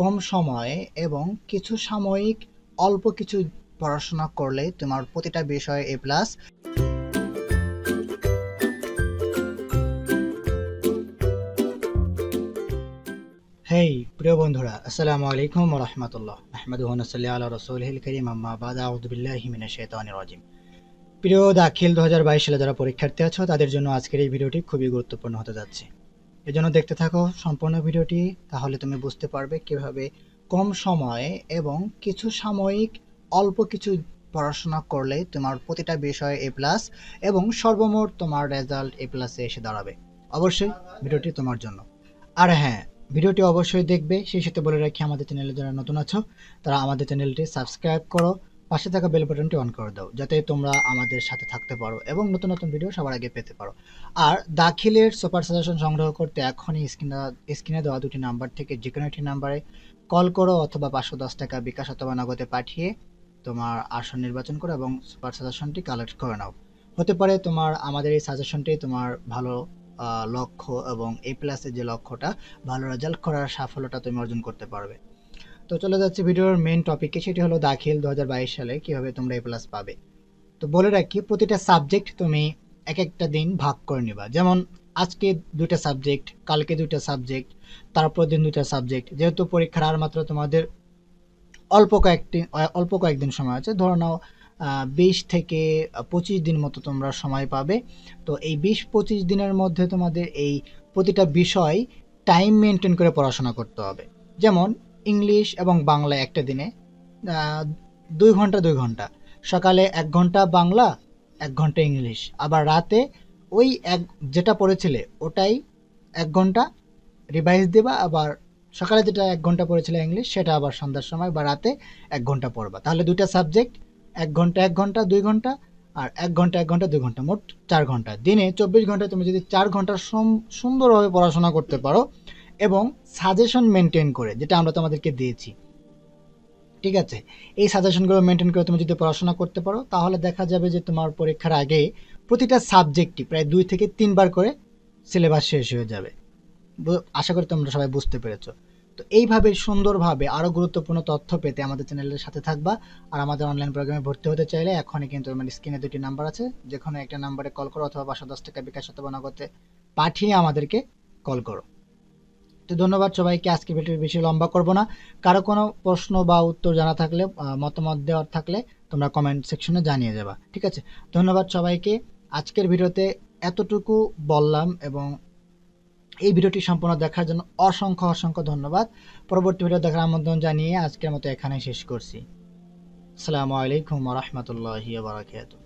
কম সময়ে এবং কিছু সাময়িক অল্প কিছু পড়াশোনা করলে তোমার প্রতিটা বিষয়ে এ প্লাস হেই প্রিয় বন্ধুরা আসসালামু আলাইকুম রহমতুল্লাহ আহমদুহনসল্লি আল্লাহ রসুলহিল করিম আম্মাবাদ আউদ্দুবিল্লাহিমিনা শেতানি রাজিম প্রিয় দাখিল দু হাজার বাইশ সালে যারা পরীক্ষার্থী আছো তাদের জন্য আজকের এই ভিডিওটি খুবই গুরুত্বপূর্ণ হতে যাচ্ছে এজন্য দেখতে থাকো সম্পূর্ণ ভিডিওটি তাহলে তুমি বুঝতে পারবে কিভাবে কম সময়ে এবং কিছু সাময়িক অল্প কিছু পড়াশোনা করলে তোমার প্রতিটা বিষয়ে এ প্লাস এবং সর্বমোট তোমার রেজাল্ট এ প্লাসে এসে দাঁড়াবে অবশ্যই ভিডিওটি তোমার জন্য আর হ্যাঁ ভিডিওটি অবশ্যই দেখবে সেই সাথে বলে রাখি আমাদের চ্যানেলে যারা নতুন আছো তারা আমাদের চ্যানেলটি সাবস্ক্রাইব করো পাশে থাকা বেল বাটনটি অন করে দাও যাতে তোমরা আমাদের সাথে থাকতে পারো এবং নতুন নতুন ভিডিও সবার আগে পেতে পারো আর দাখিলের সুপার সাজেশন সংগ্রহ করতে এখনই স্ক্রিনে স্ক্রিনে দেওয়া দুটি নাম্বার থেকে যে কোনো একটি নাম্বারে কল করো অথবা পাঁচশো দশ টাকা বিকাশ অথবা নগদে পাঠিয়ে তোমার আসন নির্বাচন করো এবং সুপার সাজেশনটি কালেক্ট করে নাও হতে পারে তোমার আমাদের এই সাজেশনটি তোমার ভালো লক্ষ্য এবং এ প্লাসের যে লক্ষ্যটা ভালো রেজাল্ট করার সাফল্যটা তুমি অর্জন করতে পারবে তো চলে যাচ্ছে ভিডিওর মেন টপিকে সেটি হলো দাখিল দু সালে কীভাবে তোমরা এ প্লাস পাবে তো বলে রাখি প্রতিটা সাবজেক্ট তুমি এক একটা দিন ভাগ করে নিবা যেমন আজকে দুইটা সাবজেক্ট কালকে দুইটা সাবজেক্ট তারপর দিন দুইটা সাবজেক্ট যেহেতু পরীক্ষার আর মাত্র তোমাদের অল্প কয়েকটি অল্প কয়েকদিন সময় আছে ধরে নাও বিশ থেকে পঁচিশ দিন মতো তোমরা সময় পাবে তো এই বিশ পঁচিশ দিনের মধ্যে তোমাদের এই প্রতিটা বিষয় টাইম মেনটেন করে পড়াশোনা করতে হবে যেমন ইংলিশ এবং বাংলা একটা দিনে দুই ঘন্টা দুই ঘন্টা সকালে এক ঘন্টা বাংলা এক ঘন্টা ইংলিশ আবার রাতে ওই এক যেটা পড়েছিলে ওটাই এক ঘন্টা রিভাইজ দেবা আবার সকালে যেটা এক ঘন্টা পড়েছিলে ইংলিশ সেটা আবার সন্ধ্যার সময় বা রাতে এক ঘন্টা পড়বা তাহলে দুইটা সাবজেক্ট এক ঘন্টা এক ঘন্টা দুই ঘন্টা আর এক ঘন্টা এক ঘন্টা দুই ঘন্টা মোট চার ঘন্টা দিনে চব্বিশ ঘন্টা তুমি যদি চার ঘন্টা সুন্দরভাবে পড়াশোনা করতে পারো এবং সাজেশন মেনটেন করে যেটা আমরা তোমাদেরকে দিয়েছি ঠিক আছে এই সাজেশনগুলো মেনটেন করে তুমি যদি পড়াশোনা করতে পারো তাহলে দেখা যাবে যে তোমার পরীক্ষার আগে প্রতিটা সাবজেক্টই প্রায় দুই থেকে তিনবার করে সিলেবাস শেষ হয়ে যাবে আশা করি তোমরা সবাই বুঝতে পেরেছো তো এইভাবে সুন্দরভাবে আরও গুরুত্বপূর্ণ তথ্য পেতে আমাদের চ্যানেলের সাথে থাকবা আর আমাদের অনলাইন প্রোগ্রামে ভর্তি হতে চাইলে এখনই কিন্তু আমার স্ক্রিনে দুটি নাম্বার আছে যেখানে একটা নাম্বারে কল করো অথবা বাসা দশ টাকা বিকাশ অথবা নগদে পাঠিয়ে আমাদেরকে কল করো তো ধন্যবাদ সবাইকে আজকে ভিডিওটি বেশি লম্বা করব না কারো কোনো প্রশ্ন বা উত্তর জানা থাকলে মতামত দেওয়ার থাকলে তোমরা কমেন্ট সেকশনে জানিয়ে দেবা ঠিক আছে ধন্যবাদ সবাইকে আজকের ভিডিওতে এতটুকু বললাম এবং এই ভিডিওটি সম্পূর্ণ দেখার জন্য অসংখ্য অসংখ্য ধন্যবাদ পরবর্তী ভিডিও দেখার আমন্ত্রণ জানিয়ে আজকের মতো এখানেই শেষ করছি আসসালামু আলাইকুম রহমতুল্লাহ বারাকাতুহ